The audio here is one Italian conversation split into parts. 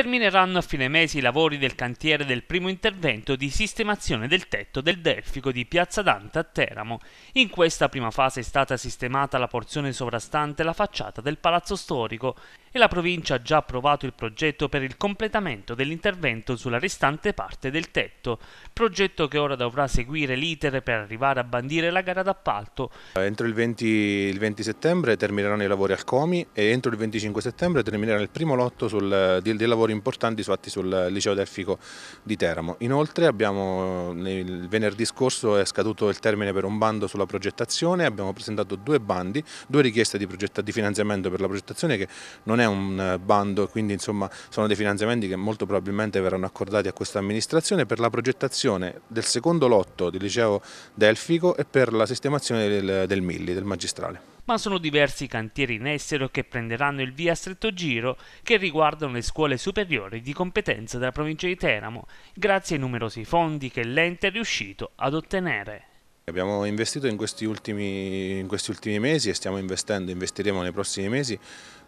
termineranno a fine mese i lavori del cantiere del primo intervento di sistemazione del tetto del Delfico di Piazza Dante a Teramo. In questa prima fase è stata sistemata la porzione sovrastante la facciata del palazzo storico e la provincia ha già approvato il progetto per il completamento dell'intervento sulla restante parte del tetto, progetto che ora dovrà seguire l'iter per arrivare a bandire la gara d'appalto. Entro il 20, il 20 settembre termineranno i lavori al Comi e entro il 25 settembre terminerà il primo lotto sul, dei lavori lavori importanti fatti sul liceo Delfico di Teramo. Inoltre abbiamo, nel venerdì scorso è scaduto il termine per un bando sulla progettazione, abbiamo presentato due bandi, due richieste di, di finanziamento per la progettazione che non è un eh, bando, quindi insomma sono dei finanziamenti che molto probabilmente verranno accordati a questa amministrazione per la progettazione del secondo lotto del liceo Delfico e per la sistemazione del, del Milli, del magistrale ma sono diversi cantieri in essere che prenderanno il via a stretto giro che riguardano le scuole superiori di competenza della provincia di Teramo, grazie ai numerosi fondi che l'ente è riuscito ad ottenere. Abbiamo investito in questi, ultimi, in questi ultimi mesi e stiamo investendo, investiremo nei prossimi mesi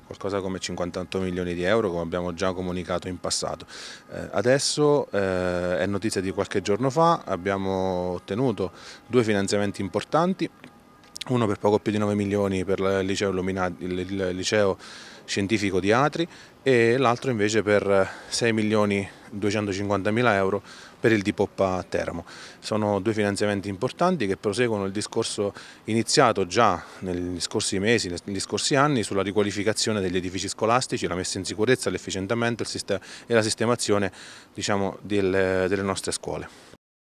qualcosa come 58 milioni di euro come abbiamo già comunicato in passato. Eh, adesso eh, è notizia di qualche giorno fa, abbiamo ottenuto due finanziamenti importanti uno per poco più di 9 milioni per il liceo, il liceo scientifico di Atri e l'altro invece per 6 milioni 250 mila euro per il di Poppa Teramo. Sono due finanziamenti importanti che proseguono il discorso iniziato già negli scorsi mesi, negli scorsi anni sulla riqualificazione degli edifici scolastici, la messa in sicurezza, l'efficientamento e la sistemazione diciamo, delle nostre scuole.